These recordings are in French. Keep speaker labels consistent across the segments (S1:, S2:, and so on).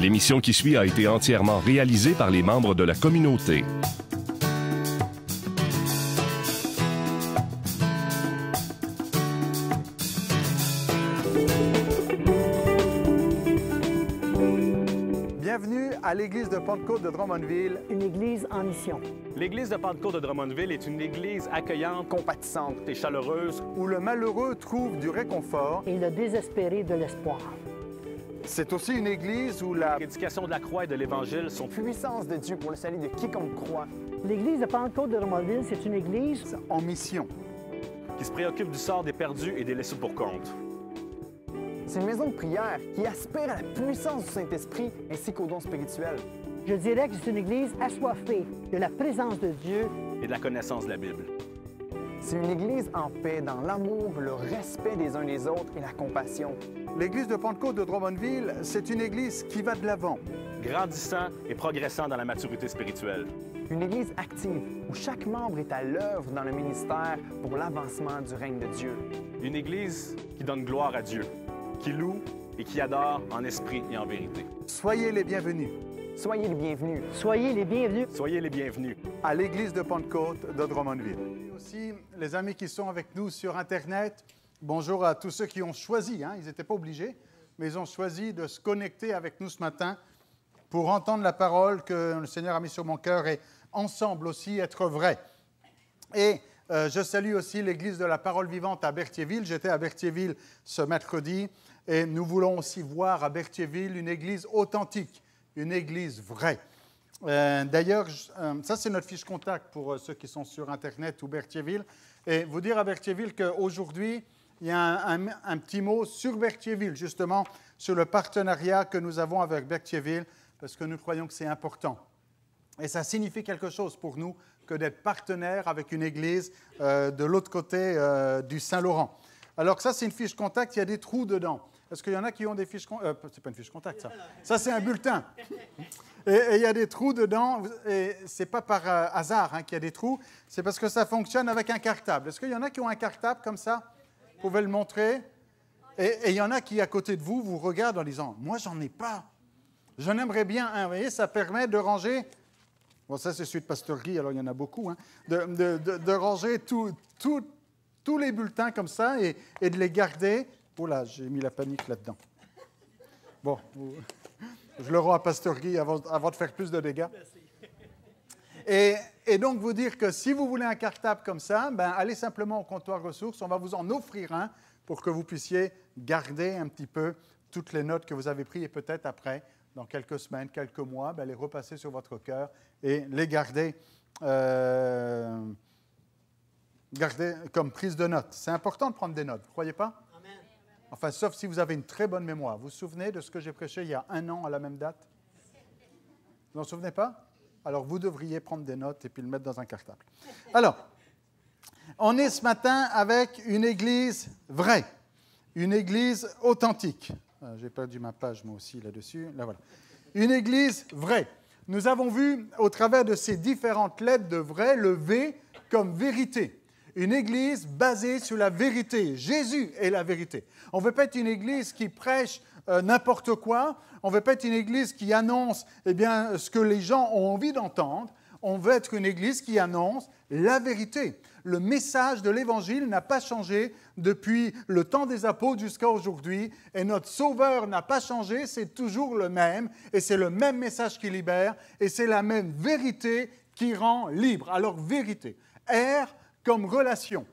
S1: L'émission qui suit a été entièrement réalisée par les membres de la communauté. Bienvenue à l'église de Pentecôte de Drummondville. Une église en mission. L'église de Pentecôte de Drummondville est une église accueillante, compatissante et chaleureuse où le malheureux trouve du réconfort et le désespéré de l'espoir. C'est aussi une église où la prédication de la croix et de l'Évangile sont puissance de Dieu pour le salut de quiconque croit. L'église de Pentecôte de Romanville, c'est une église en mission qui se préoccupe du sort des perdus et des laissés pour compte. C'est une maison de prière qui aspire à la puissance du Saint-Esprit ainsi qu'aux dons spirituels. Je dirais que c'est une église assoiffée de la présence de Dieu et de la connaissance de la Bible. C'est une Église en paix, dans l'amour, le respect des uns des autres et la compassion. L'Église de Pentecôte de Drummondville, c'est une Église qui va de l'avant. Grandissant et progressant dans la maturité spirituelle. Une Église active, où chaque membre est à l'œuvre dans le ministère pour l'avancement du règne de Dieu. Une Église qui donne gloire à Dieu, qui loue et qui adore en esprit et en vérité. Soyez les bienvenus. Soyez les bienvenus. Soyez les bienvenus. Soyez les bienvenus. À l'Église de Pentecôte de Drummondville les amis qui sont avec nous sur Internet. Bonjour à tous ceux qui ont choisi, hein. ils n'étaient pas obligés, mais ils ont choisi de se connecter avec nous ce matin pour entendre la parole que le Seigneur a mise sur mon cœur et ensemble aussi être vrai. Et euh, je salue aussi l'église de la parole vivante à Berthierville. J'étais à Berthierville ce mercredi et nous voulons aussi voir à Berthierville une église authentique, une église vraie. Euh, d'ailleurs, euh, ça c'est notre fiche contact pour euh, ceux qui sont sur Internet ou Berthierville. Et vous dire à Berthierville qu'aujourd'hui, il y a un, petit mot sur Berthierville, justement, sur le partenariat que nous avons avec Berthierville, parce que nous croyons que c'est important. Et ça signifie quelque chose pour nous que d'être partenaire avec une église de l'autre côté du Saint-Laurent. Alors ça, c'est une fiche contact, il y a des trous dedans. Est-ce qu'il y en a qui ont des fiches... contact n'est pas une fiche contact, ça. Ça, c'est un bulletin. Et il y a des trous dedans, et c'est pas par euh, hasard hein, qu'il y a des trous, c'est parce que ça fonctionne avec un cartable. Est-ce qu'il y en a qui ont un cartable comme ça Vous pouvez le montrer et, il y en a qui, à côté de vous, vous regardent en disant Moi, j'en ai pas. J'en aimerais bien un. Vous voyez, ça permet de ranger. Bon, ça, c'est suite de Pasteur alors il y en a beaucoup. Hein, de, de, de, ranger tous les bulletins comme ça et, et de les garder. Oh là, j'ai mis la panique là-dedans. Bon. Je le rends à Pasteur Guy avant, de faire plus de dégâts. Et, donc vous dire que si vous voulez un cartable comme ça, ben allez simplement au comptoir ressources, on va vous en offrir un pour que vous puissiez garder un petit peu toutes les notes que vous avez prises et peut-être après, dans quelques semaines, quelques mois, ben les repasser sur votre cœur et les garder, euh, garder comme prise de notes. C'est important de prendre des notes, ne croyez pas Enfin, sauf si vous avez une très bonne mémoire. Vous vous souvenez de ce que j'ai prêché il y a un an à la même date Vous n'en souvenez pas Alors, vous devriez prendre des notes et puis le mettre dans un cartable. Alors, on est ce matin avec une église vraie, une église authentique. Euh, j'ai perdu ma page, moi aussi, là-dessus. Là, voilà. Une église vraie. Nous avons vu, au travers de ces différentes lettres de vrai, le V comme vérité une église basée sur la vérité. Jésus est la vérité. On ne veut pas être une église qui prêche euh, n'importe quoi. On ne veut pas être une église qui annonce eh bien, ce que les gens ont envie d'entendre. On veut être une église qui annonce la vérité. Le message de l'évangile n'a pas changé depuis le temps des apôtres jusqu'à aujourd'hui. Et notre sauveur n'a pas changé. C'est toujours le même. Et c'est le même message qui libère. Et c'est la même vérité qui rend libre. Alors vérité. R comme relation.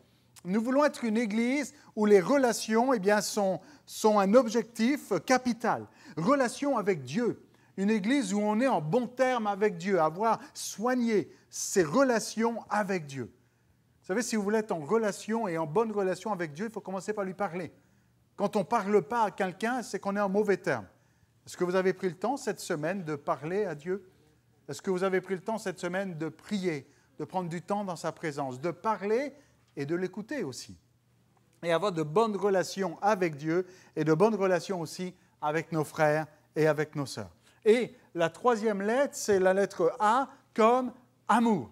S1: Nous voulons être une église où les relations eh bien, sont, sont un objectif capital. Relation avec Dieu. Une église où on est en bon terme avec Dieu, avoir soigné ses relations avec Dieu. Vous savez, si vous voulez être en relation et en bonne relation avec Dieu, il faut commencer par lui parler. Quand on ne parle pas à quelqu'un, c'est qu'on est en mauvais terme. Est-ce que vous avez pris le temps cette semaine de parler à Dieu Est-ce que vous avez pris le temps cette semaine de prier, de prendre du temps dans sa présence, de parler et de l'écouter aussi. Et avoir de bonnes relations avec Dieu et de bonnes relations aussi avec nos frères et avec nos sœurs. Et la troisième lettre, c'est la lettre A comme amour.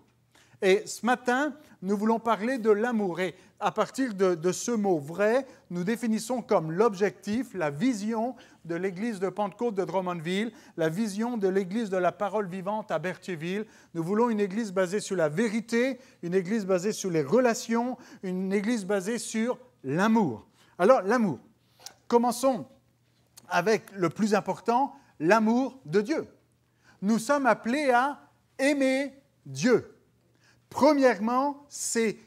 S1: Et ce matin, nous voulons parler de l'amour. Et à partir de, ce mot vrai, nous définissons comme l'objectif, la vision de l'église de Pentecôte de Drummondville, la vision de l'église de la parole vivante à Berthierville. Nous voulons une église basée sur la vérité, une église basée sur les relations, une église basée sur l'amour. Alors, l'amour. Commençons avec le plus important, l'amour de Dieu. Nous sommes appelés à aimer Dieu. Premièrement, c'est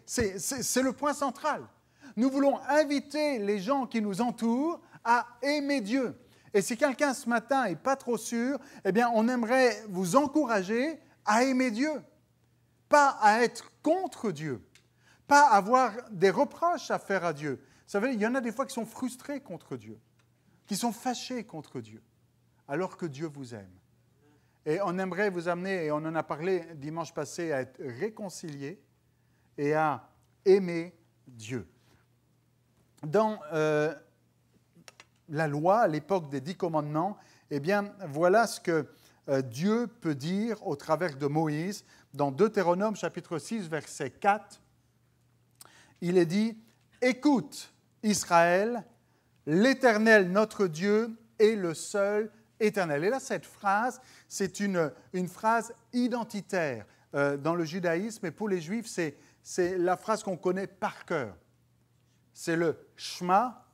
S1: le point central. Nous voulons inviter les gens qui nous entourent à aimer Dieu. Et si quelqu'un ce matin n'est pas trop sûr, eh bien, on aimerait vous encourager à aimer Dieu, pas à être contre Dieu, pas à avoir des reproches à faire à Dieu. Vous savez, il y en a des fois qui sont frustrés contre Dieu, qui sont fâchés contre Dieu, alors que Dieu vous aime. Et on aimerait vous amener, et on en a parlé dimanche passé, à être réconciliés et à aimer Dieu. Dans euh, la loi, à l'époque des dix commandements, eh bien, voilà ce que euh, Dieu peut dire au travers de Moïse. Dans Deutéronome chapitre 6, verset 4, il est dit, Écoute, Israël, l'Éternel notre Dieu est le seul éternel. Et là, cette phrase, c'est une, une, phrase identitaire euh, dans le judaïsme, et pour les juifs, c'est la phrase qu'on connaît par cœur. C'est le Shema,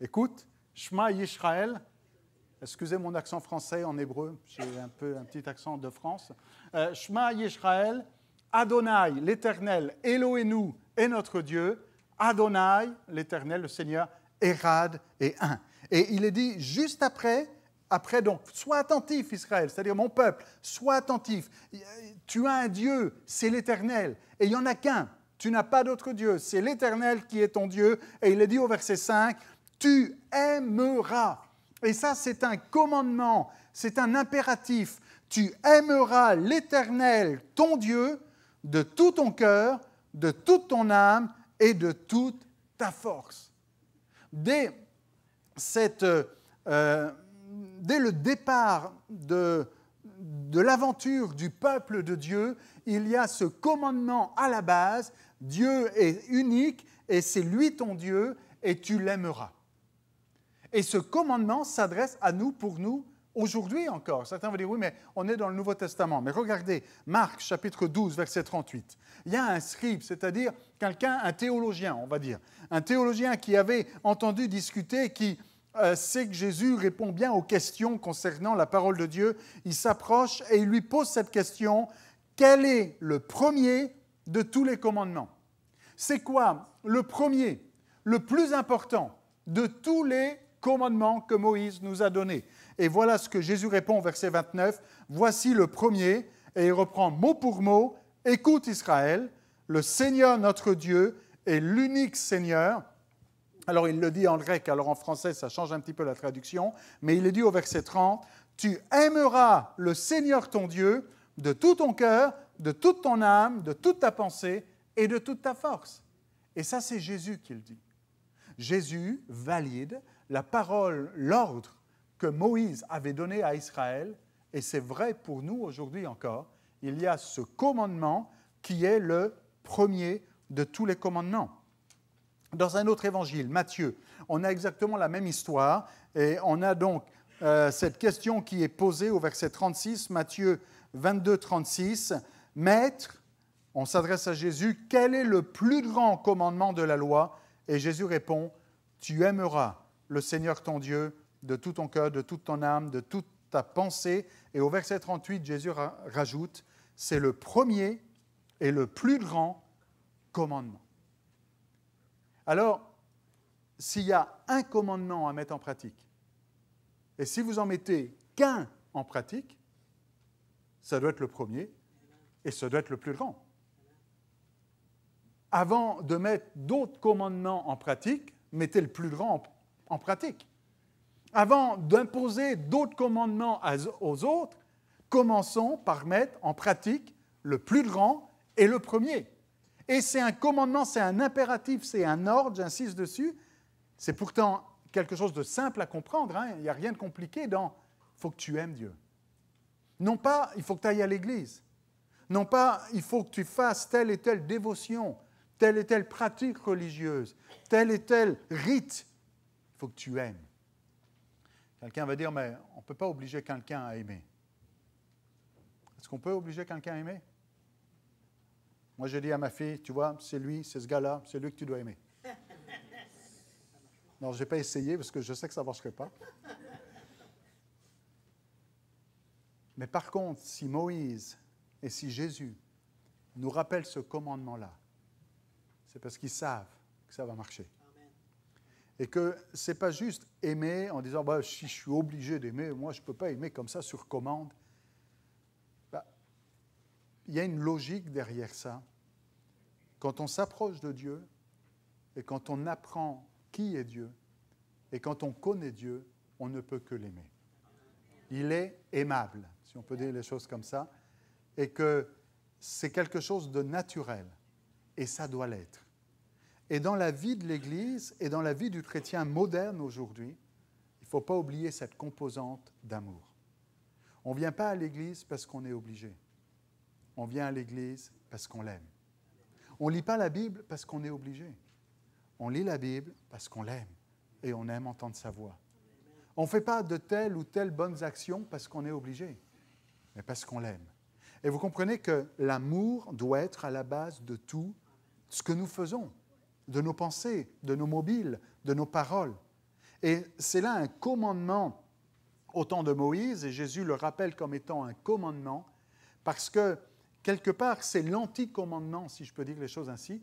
S1: écoute, Shema Yisrael, excusez mon accent français en hébreu, j'ai un, peu, un petit accent de France, euh, Shema Yisrael, Adonai, l'Éternel, Elohenu est notre Dieu, Adonai, l'Éternel, le Seigneur, Erad et un. Et il est dit juste après, après donc, sois attentif Israël, c'est-à-dire mon peuple, sois attentif. Tu as un Dieu, c'est l'Éternel, et il n'y en a qu'un. Tu n'as pas d'autre Dieu, c'est l'Éternel qui est ton Dieu. Et il est dit au verset 5, tu aimeras. Et ça, c'est un commandement, c'est un impératif. Tu aimeras l'Éternel, ton Dieu, de tout ton cœur, de toute ton âme et de toute ta force. Dès cette... Euh, dès le départ de, l'aventure du peuple de Dieu, il y a ce commandement à la base, Dieu est unique et c'est lui ton Dieu et tu l'aimeras. Et ce commandement s'adresse à nous pour nous aujourd'hui encore. Certains vont dire, oui, mais on est dans le Nouveau Testament. Mais regardez, Marc chapitre 12, verset 38. Il y a un scribe, c'est-à-dire quelqu'un, un théologien, on va dire. Un théologien qui avait entendu discuter, qui euh, c'est que Jésus répond bien aux questions concernant la parole de Dieu. Il s'approche et il lui pose cette question, quel est le premier de tous les commandements C'est quoi le premier, le plus important de tous les commandements que Moïse nous a donnés Et voilà ce que Jésus répond au verset 29, voici le premier, et il reprend mot pour mot, écoute Israël, le Seigneur notre Dieu est l'unique Seigneur, alors il le dit en grec, alors en français ça change un petit peu la traduction, mais il est dit au verset 30, Tu aimeras le Seigneur ton Dieu de tout ton cœur, de toute ton âme, de toute ta pensée et de toute ta force. Et ça c'est Jésus qui le dit. Jésus valide la parole, l'ordre que Moïse avait donné à Israël, et c'est vrai pour nous aujourd'hui encore, il y a ce commandement qui est le premier de tous les commandements. Dans un autre évangile, Matthieu, on a exactement la même histoire et on a donc euh, cette question qui est posée au verset 36, Matthieu 22, 36. Maître, on s'adresse à Jésus, quel est le plus grand commandement de la loi Et Jésus répond, tu aimeras le Seigneur ton Dieu de tout ton cœur, de toute ton âme, de toute ta pensée. Et au verset 38, Jésus rajoute, c'est le premier et le plus grand commandement. Alors, s'il y a un commandement à mettre en pratique, et si vous en mettez qu'un en pratique, ça doit être le premier et ça doit être le plus grand. Avant de mettre d'autres commandements en pratique, mettez le plus grand en, en pratique. Avant d'imposer d'autres commandements aux autres, commençons par mettre en pratique le plus grand et le premier. Et c'est un commandement, c'est un impératif, c'est un ordre, j'insiste dessus. C'est pourtant quelque chose de simple à comprendre, hein. il n'y a rien de compliqué dans ⁇ il faut que tu aimes Dieu ⁇ Non pas ⁇ il faut que tu ailles à l'église ⁇ non pas ⁇ il faut que tu fasses telle et telle dévotion, telle et telle pratique religieuse, tel et tel rite, il faut que tu aimes. Quelqu'un va dire, mais on ne peut pas obliger quelqu'un à aimer. Est-ce qu'on peut obliger quelqu'un à aimer moi, je dis à ma fille, tu vois, c'est lui, c'est ce gars-là, c'est lui que tu dois aimer. Non, je n'ai pas essayé parce que je sais que ça ne marcherait pas. Mais par contre, si Moïse et si Jésus nous rappellent ce commandement-là, c'est parce qu'ils savent que ça va marcher. Et que ce n'est pas juste aimer en disant bah, si je suis obligé d'aimer, moi je ne peux pas aimer comme ça sur commande. Bah, il y a une logique derrière ça. Quand on s'approche de Dieu et quand on apprend qui est Dieu et quand on connaît Dieu, on ne peut que l'aimer. Il est aimable, si on peut dire les choses comme ça, et que c'est quelque chose de naturel, et ça doit l'être. Et dans la vie de l'Église et dans la vie du chrétien moderne aujourd'hui, il ne faut pas oublier cette composante d'amour. On ne vient pas à l'Église parce qu'on est obligé. On vient à l'Église parce qu'on l'aime. On ne lit pas la Bible parce qu'on est obligé. On lit la Bible parce qu'on l'aime et on aime entendre sa voix. On ne fait pas de telles ou telles bonnes actions parce qu'on est obligé, mais parce qu'on l'aime. Et vous comprenez que l'amour doit être à la base de tout ce que nous faisons, de nos pensées, de nos mobiles, de nos paroles. Et c'est là un commandement au temps de Moïse, et Jésus le rappelle comme étant un commandement, parce que Quelque part, c'est l'anti-commandement, si je peux dire les choses ainsi,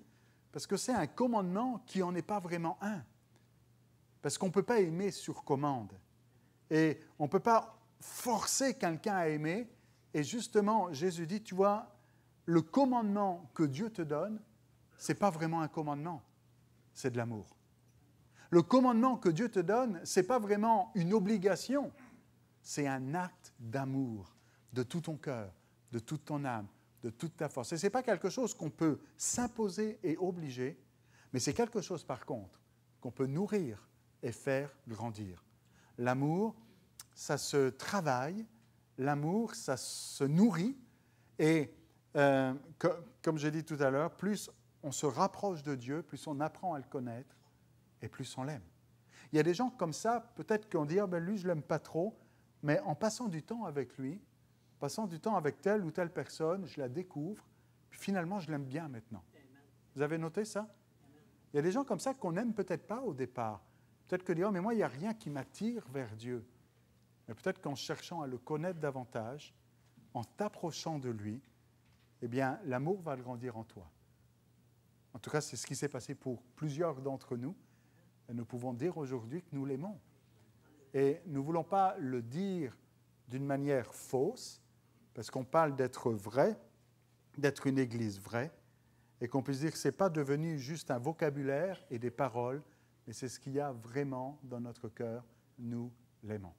S1: parce que c'est un commandement qui n'en est pas vraiment un. Parce qu'on ne peut pas aimer sur commande. Et on ne peut pas forcer quelqu'un à aimer. Et justement, Jésus dit, tu vois, le commandement que Dieu te donne, ce n'est pas vraiment un commandement, c'est de l'amour. Le commandement que Dieu te donne, ce n'est pas vraiment une obligation, c'est un acte d'amour de tout ton cœur, de toute ton âme, toute ta force. Et ce n'est pas quelque chose qu'on peut s'imposer et obliger, mais c'est quelque chose par contre qu'on peut nourrir et faire grandir. L'amour, ça se travaille, l'amour, ça se nourrit, et euh, comme j'ai dit tout à l'heure, plus on se rapproche de Dieu, plus on apprend à le connaître, et plus on l'aime. Il y a des gens comme ça, peut-être qu'on dit, ah, ben lui, je l'aime pas trop, mais en passant du temps avec lui, passant du temps avec telle ou telle personne, je la découvre, puis finalement, je l'aime bien maintenant. Vous avez noté ça? Il y a des gens comme ça qu'on n'aime peut-être pas au départ. Peut-être que dire, oh, mais moi, il n'y a rien qui m'attire vers Dieu. Mais peut-être qu'en cherchant à le connaître davantage, en t'approchant de lui, eh bien, l'amour va grandir en toi. En tout cas, c'est ce qui s'est passé pour plusieurs d'entre nous. Et nous pouvons dire aujourd'hui que nous l'aimons. Et nous ne voulons pas le dire d'une manière fausse, parce qu'on parle d'être vrai, d'être une Église vraie, et qu'on puisse dire que ce n'est pas devenu juste un vocabulaire et des paroles, mais c'est ce qu'il y a vraiment dans notre cœur, nous l'aimons.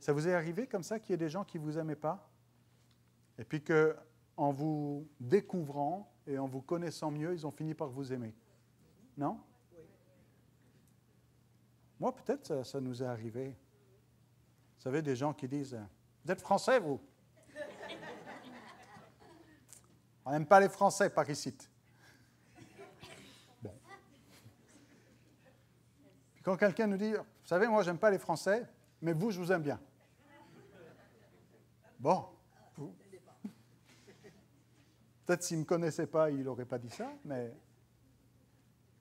S1: Ça vous est arrivé comme ça qu'il y ait des gens qui ne vous aimaient pas Et puis qu'en vous découvrant et en vous connaissant mieux, ils ont fini par vous aimer Non Moi, peut-être, ça, ça, nous est arrivé. Vous savez, des gens qui disent vous êtes français, vous On n'aime pas les Français par ici. Bon. quand quelqu'un nous dit, vous savez, moi, j'aime pas les Français, mais vous, je vous aime bien. Bon. Peut-être s'il ne me connaissait pas, il n'aurait pas dit ça, mais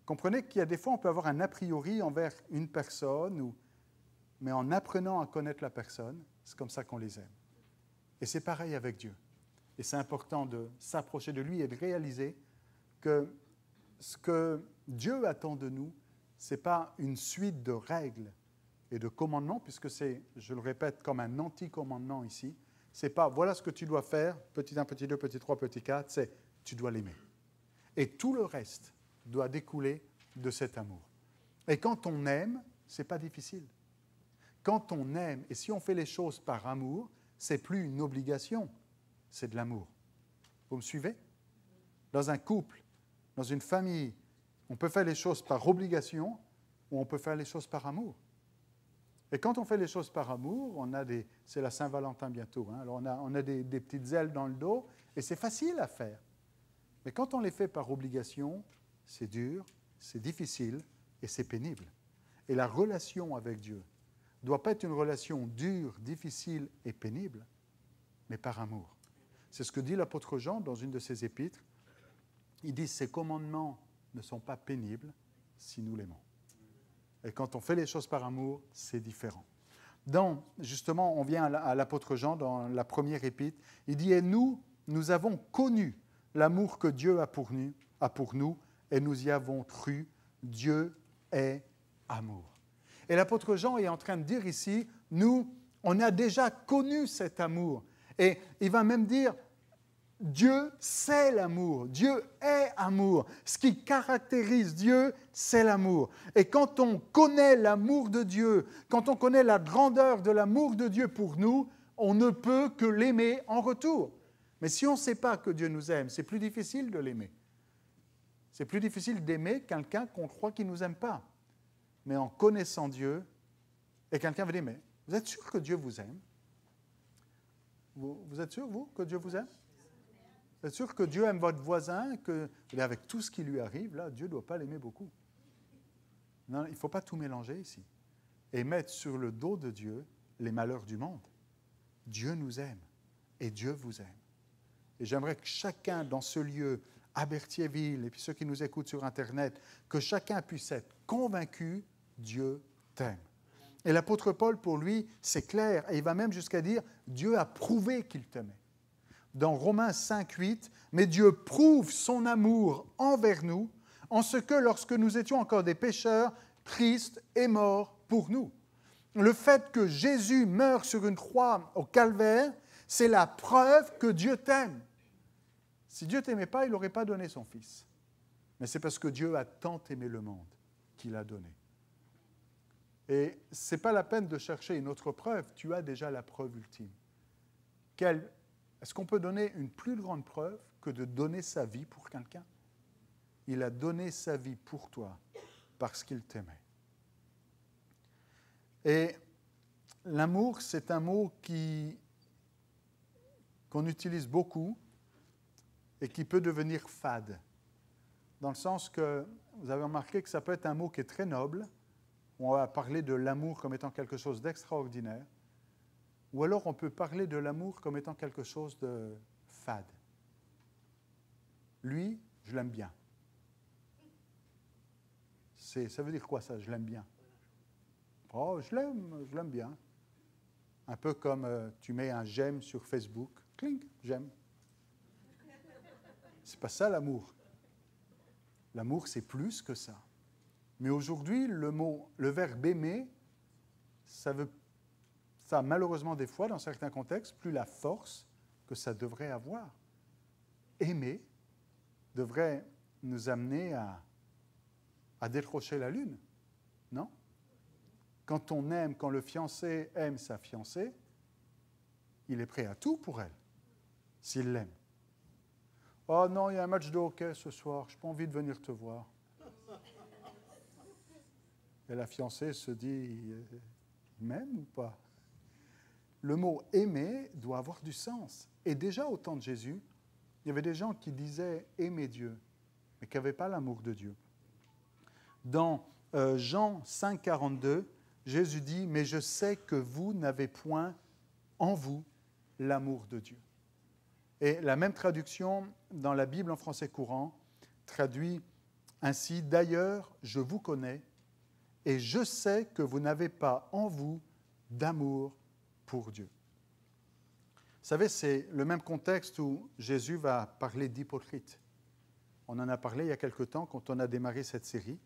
S1: comprenez qu'il y a des fois, on peut avoir un a priori envers une personne ou mais en apprenant à connaître la personne, c'est comme ça qu'on les aime. Et c'est pareil avec Dieu. Et c'est important de s'approcher de lui et de réaliser que ce que Dieu attend de nous, ce n'est pas une suite de règles et de commandements, puisque c'est, je le répète, comme un anti-commandement ici. C'est pas voilà ce que tu dois faire, petit 1, petit 2, petit 3, petit 4, c'est tu dois l'aimer. Et tout le reste doit découler de cet amour. Et quand on aime, c'est pas difficile. Quand on aime et si on fait les choses par amour, c'est plus une obligation, c'est de l'amour. Vous me suivez Dans un couple, dans une famille, on peut faire les choses par obligation ou on peut faire les choses par amour. Et quand on fait les choses par amour, on a des, c'est la Saint-Valentin bientôt, hein, alors on a, on a des, des petites ailes dans le dos et c'est facile à faire. Mais quand on les fait par obligation, c'est dur, c'est difficile et c'est pénible. Et la relation avec Dieu, ne doit pas être une relation dure, difficile et pénible, mais par amour. C'est ce que dit l'apôtre Jean dans une de ses épîtres. Il dit Ces commandements ne sont pas pénibles si nous l'aimons. Et quand on fait les choses par amour, c'est différent. Donc, justement, on vient à l'apôtre Jean dans la première épître. Il dit Et nous, nous avons connu l'amour que Dieu a pour nous, a pour nous et nous y avons cru. Dieu est amour. Et l'apôtre Jean est en train de dire ici, nous, on a déjà connu cet amour. Et il va même dire, Dieu, c'est l'amour. Dieu est amour. Ce qui caractérise Dieu, c'est l'amour. Et quand on connaît l'amour de Dieu, quand on connaît la grandeur de l'amour de Dieu pour nous, on ne peut que l'aimer en retour. Mais si on ne sait pas que Dieu nous aime, c'est plus difficile de l'aimer. C'est plus difficile d'aimer quelqu'un qu'on croit qu'il ne nous aime pas mais en connaissant Dieu, et quelqu'un veut dire, mais vous êtes sûr que Dieu vous aime vous, êtes sûr, vous, que Dieu vous aime Vous êtes sûr que Dieu aime votre voisin, que et avec tout ce qui lui arrive, là, Dieu ne doit pas l'aimer beaucoup. Non, il ne faut pas tout mélanger ici et mettre sur le dos de Dieu les malheurs du monde. Dieu nous aime et Dieu vous aime. Et j'aimerais que chacun dans ce lieu, à Berthierville et puis ceux qui nous écoutent sur Internet, que chacun puisse être convaincu Dieu t'aime. Et l'apôtre Paul, pour lui, c'est clair, et il va même jusqu'à dire, Dieu a prouvé qu'il t'aimait. Dans Romains 5, 8, mais Dieu prouve son amour envers nous, en ce que lorsque nous étions encore des pécheurs, Christ est mort pour nous. Le fait que Jésus meurt sur une croix au calvaire, c'est la preuve que Dieu t'aime. Si Dieu t'aimait pas, il n'aurait pas donné son Fils. Mais c'est parce que Dieu a tant aimé le monde qu'il a donné. Et ce n'est pas la peine de chercher une autre preuve, tu as déjà la preuve ultime. Est-ce qu'on peut donner une plus grande preuve que de donner sa vie pour quelqu'un Il a donné sa vie pour toi parce qu'il t'aimait. Et l'amour, c'est un mot qui, qu'on utilise beaucoup et qui peut devenir fade, dans le sens que, vous avez remarqué que ça peut être un mot qui est très noble, on va parler de l'amour comme étant quelque chose d'extraordinaire, ou alors on peut parler de l'amour comme étant quelque chose de fade. Lui, je l'aime bien. ça veut dire quoi ça, je l'aime bien Oh, je l'aime, je l'aime bien. Un peu comme euh, tu mets un j'aime sur Facebook, clink, j'aime. C'est pas ça l'amour. L'amour, c'est plus que ça. Mais aujourd'hui, le mot, le verbe aimer, ça veut, ça a malheureusement des fois, dans certains contextes, plus la force que ça devrait avoir. Aimer devrait nous amener à, à décrocher la lune, non Quand on aime, quand le fiancé aime sa fiancée, il est prêt à tout pour elle, s'il l'aime. Oh non, il y a un match de hockey ce soir, je n'ai pas envie de venir te voir. Et la fiancée se dit, il euh, ou pas Le mot aimer doit avoir du sens. Et déjà au temps de Jésus, il y avait des gens qui disaient aimer Dieu, mais qui n'avaient pas l'amour de Dieu. Dans euh, Jean 5, 42, Jésus dit, mais je sais que vous n'avez point en vous l'amour de Dieu. Et la même traduction dans la Bible en français courant traduit ainsi, d'ailleurs, je vous connais et je sais que vous n'avez pas en vous d'amour pour Dieu. Vous savez, c'est le même contexte où Jésus va parler d'hypocrite. On en a parlé il y a quelque temps quand on a démarré cette série,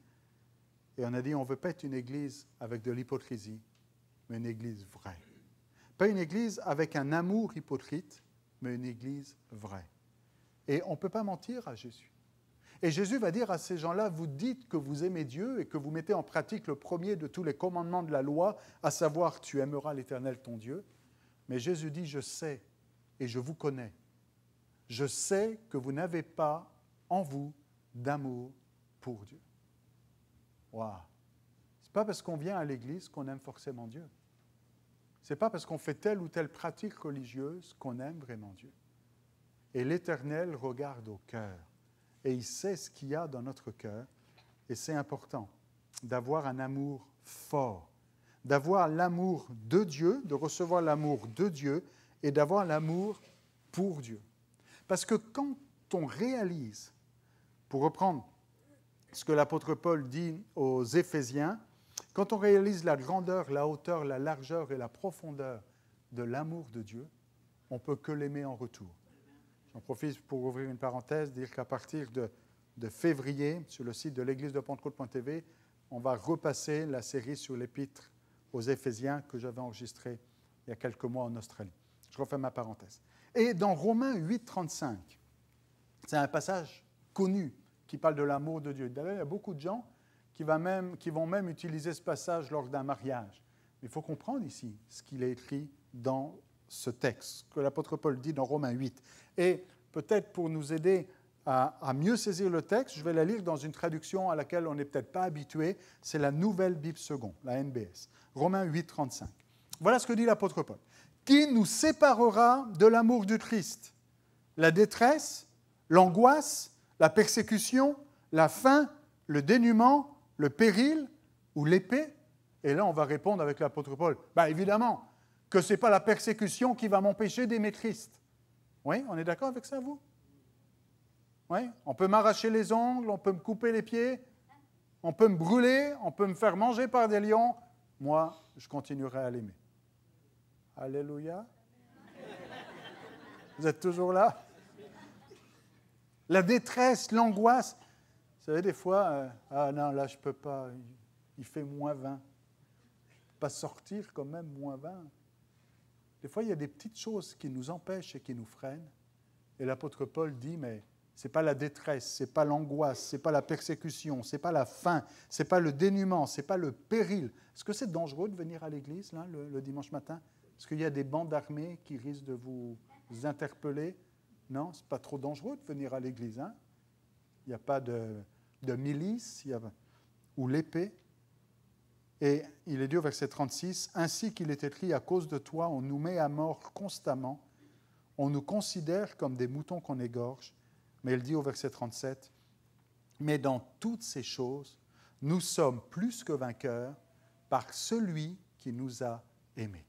S1: et on a dit on ne veut pas être une église avec de l'hypocrisie, mais une église vraie. Pas une église avec un amour hypocrite, mais une église vraie. Et on ne peut pas mentir à Jésus. Et Jésus va dire à ces gens-là, vous dites que vous aimez Dieu et que vous mettez en pratique le premier de tous les commandements de la loi, à savoir tu aimeras l'Éternel ton Dieu. Mais Jésus dit, je sais et je vous connais. Je sais que vous n'avez pas en vous d'amour pour Dieu. Ce C'est pas parce qu'on vient à l'église qu'on aime forcément Dieu. C'est pas parce qu'on fait telle ou telle pratique religieuse qu'on aime vraiment Dieu. Et l'Éternel regarde au cœur et il sait ce qu'il y a dans notre cœur. Et c'est important d'avoir un amour fort, d'avoir l'amour de Dieu, de recevoir l'amour de Dieu et d'avoir l'amour pour Dieu. Parce que quand on réalise, pour reprendre ce que l'apôtre Paul dit aux Éphésiens, quand on réalise la grandeur, la hauteur, la largeur et la profondeur de l'amour de Dieu, on peut que l'aimer en retour. J'en profite pour ouvrir une parenthèse, dire qu'à partir de, février, sur le site de l'église de Pentecôte.tv, on va repasser la série sur l'épître aux Éphésiens que j'avais enregistrée il y a quelques mois en Australie. Je refais ma parenthèse. Et dans Romains 8.35, c'est un passage connu qui parle de l'amour de Dieu. D'ailleurs, il y a beaucoup de gens qui, vont même utiliser ce passage lors d'un mariage. il faut comprendre ici ce qu'il est écrit dans ce texte que l'apôtre Paul dit dans Romains 8. Et peut-être pour nous aider à, mieux saisir le texte, je vais la lire dans une traduction à laquelle on n'est peut-être pas habitué, c'est la nouvelle Bible seconde, la NBS. Romains 8, 35. Voilà ce que dit l'apôtre Paul. Qui nous séparera de l'amour du Christ La détresse, l'angoisse, la persécution, la faim, le dénuement, le péril ou l'épée Et là, on va répondre avec l'apôtre Paul. Bah évidemment, que ce n'est pas la persécution qui va m'empêcher d'aimer triste. Oui, on est d'accord avec ça, vous Oui, on peut m'arracher les ongles, on peut me couper les pieds, on peut me brûler, on peut me faire manger par des lions. Moi, je continuerai à l'aimer. Alléluia. Vous êtes toujours là La détresse, l'angoisse. Vous savez, des fois, euh, ah non, là, je ne peux pas. Il fait moins 20 pas sortir quand même moins 20. Des fois, il y a des petites choses qui nous empêchent et qui nous freinent. Et l'apôtre Paul dit, mais ce n'est pas la détresse, ce n'est pas l'angoisse, ce n'est pas la persécution, ce n'est pas la faim, ce n'est pas le dénuement, ce n'est pas le péril. Est-ce que c'est dangereux de venir à l'église le, dimanche matin Est-ce qu'il y a des bandes armées qui risquent de vous interpeller Non, ce n'est pas trop dangereux de venir à l'église. Hein. il n'y a pas de, milice il y a, ou l'épée. Et il est dit au verset 36, Ainsi qu'il est écrit, à cause de toi, on nous met à mort constamment, on nous considère comme des moutons qu'on égorge. Mais il dit au verset 37, Mais dans toutes ces choses, nous sommes plus que vainqueurs par celui qui nous a aimés.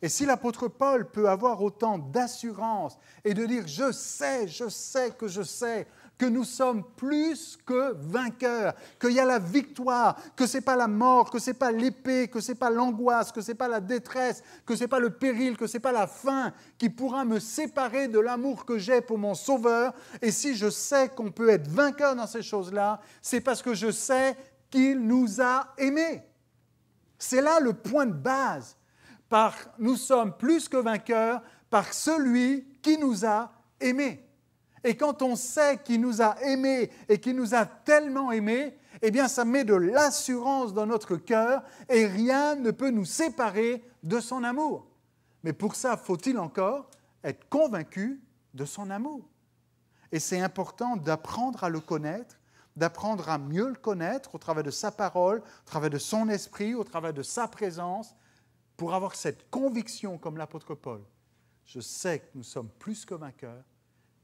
S1: Et si l'apôtre Paul peut avoir autant d'assurance et de dire, Je sais, je sais que je sais, que nous sommes plus que vainqueurs, qu'il y a la victoire, que ce n'est pas la mort, que ce n'est pas l'épée, que ce n'est pas l'angoisse, que ce n'est pas la détresse, que ce n'est pas le péril, que ce n'est pas la faim qui pourra me séparer de l'amour que j'ai pour mon Sauveur. Et si je sais qu'on peut être vainqueur dans ces choses-là, c'est parce que je sais qu'il nous a aimés. C'est là le point de base. Par, nous sommes plus que vainqueurs par celui qui nous a aimés. Et quand on sait qu'il nous a aimés et qu'il nous a tellement aimés, eh bien ça met de l'assurance dans notre cœur et rien ne peut nous séparer de son amour. Mais pour ça, faut-il encore être convaincu de son amour. Et c'est important d'apprendre à le connaître, d'apprendre à mieux le connaître au travers de sa parole, au travers de son esprit, au travers de sa présence, pour avoir cette conviction comme l'apôtre Paul. Je sais que nous sommes plus que vainqueurs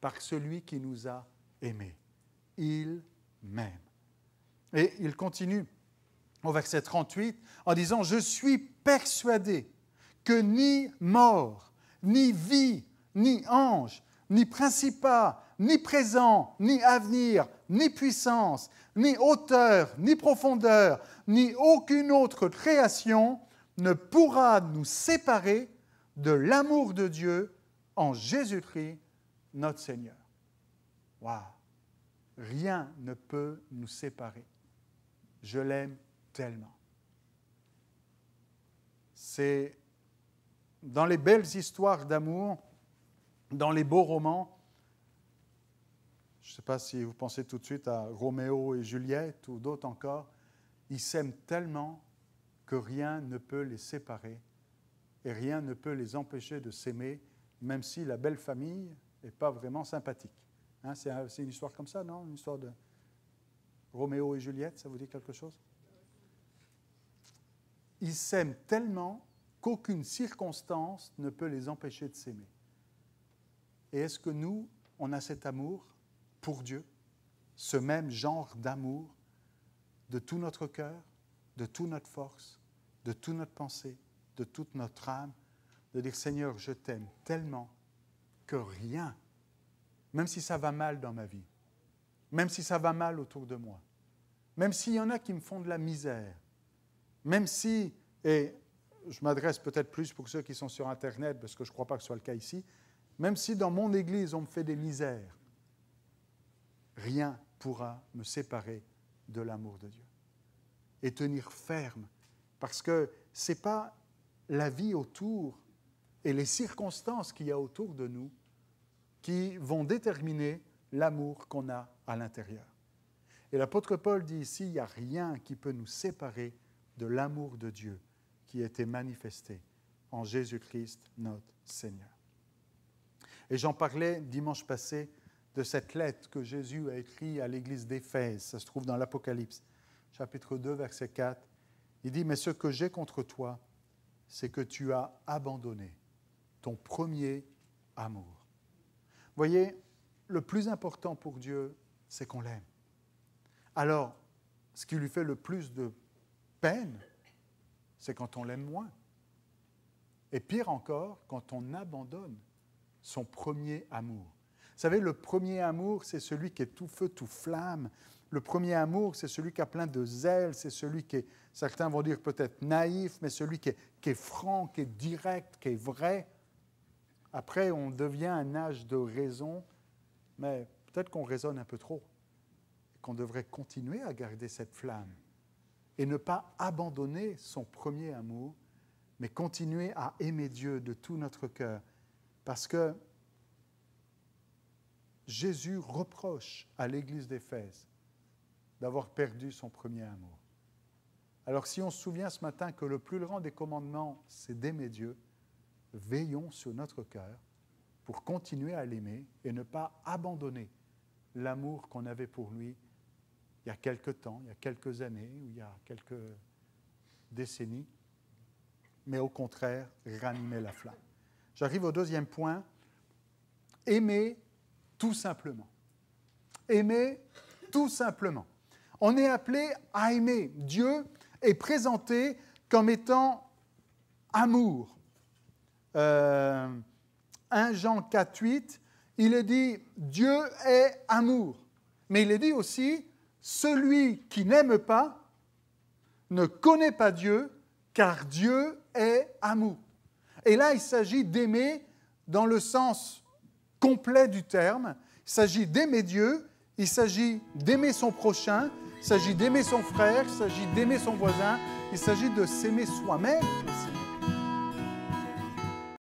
S1: par celui qui nous a aimés. Il m'aime. Et il continue au verset 38 en disant, je suis persuadé que ni mort, ni vie, ni ange, ni principat, ni présent, ni avenir, ni puissance, ni hauteur, ni profondeur, ni aucune autre création ne pourra nous séparer de l'amour de Dieu en Jésus-Christ, notre Seigneur. Waouh! Rien ne peut nous séparer. Je l'aime tellement. C'est dans les belles histoires d'amour, dans les beaux romans, je ne sais pas si vous pensez tout de suite à Roméo et Juliette ou d'autres encore, ils s'aiment tellement que rien ne peut les séparer et rien ne peut les empêcher de s'aimer, même si la belle famille, et pas vraiment sympathique. Hein, c'est, une histoire comme ça, non Une histoire de Roméo et Juliette, ça vous dit quelque chose Ils s'aiment tellement qu'aucune circonstance ne peut les empêcher de s'aimer. Et est-ce que nous, on a cet amour pour Dieu, ce même genre d'amour de tout notre cœur, de toute notre force, de toute notre pensée, de toute notre âme, de dire Seigneur, je t'aime tellement que rien, même si ça va mal dans ma vie, même si ça va mal autour de moi, même s'il y en a qui me font de la misère, même si, et je m'adresse peut-être plus pour ceux qui sont sur Internet, parce que je ne crois pas que ce soit le cas ici, même si dans mon Église on me fait des misères, rien pourra me séparer de l'amour de Dieu. Et tenir ferme, parce que ce n'est pas la vie autour et les circonstances qu'il y a autour de nous qui vont déterminer l'amour qu'on a à l'intérieur. Et l'apôtre Paul dit ici, il n'y a rien qui peut nous séparer de l'amour de Dieu qui a été manifesté en Jésus-Christ notre Seigneur. Et j'en parlais dimanche passé de cette lettre que Jésus a écrite à l'église d'Éphèse, ça se trouve dans l'Apocalypse, chapitre 2, verset 4. Il dit, mais ce que j'ai contre toi, c'est que tu as abandonné ton premier amour voyez, le plus important pour Dieu, c'est qu'on l'aime. Alors, ce qui lui fait le plus de peine, c'est quand on l'aime moins. Et pire encore, quand on abandonne son premier amour. Vous savez, le premier amour, c'est celui qui est tout feu, tout flamme. Le premier amour, c'est celui qui a plein de zèle, c'est celui qui est, certains vont dire peut-être naïf, mais celui qui est franc, qui est direct, qui est vrai. Après, on devient un âge de raison, mais peut-être qu'on raisonne un peu trop, qu'on devrait continuer à garder cette flamme et ne pas abandonner son premier amour, mais continuer à aimer Dieu de tout notre cœur. Parce que Jésus reproche à l'Église d'Éphèse d'avoir perdu son premier amour. Alors si on se souvient ce matin que le plus grand des commandements, c'est d'aimer Dieu, veillons sur notre cœur pour continuer à l'aimer et ne pas abandonner l'amour qu'on avait pour lui il y a quelques temps, il y a quelques années ou il y a quelques décennies, mais au contraire, ranimer la flamme. J'arrive au deuxième point, aimer tout simplement. Aimer tout simplement. On est appelé à aimer. Dieu est présenté comme étant amour. 1 euh, Jean 4, 8, il est dit Dieu est amour. Mais il est dit aussi celui qui n'aime pas ne connaît pas Dieu, car Dieu est amour. Et là, il s'agit d'aimer dans le sens complet du terme. Il s'agit d'aimer Dieu, il s'agit d'aimer son prochain, il s'agit d'aimer son frère, il s'agit d'aimer son voisin, il s'agit de s'aimer soi-même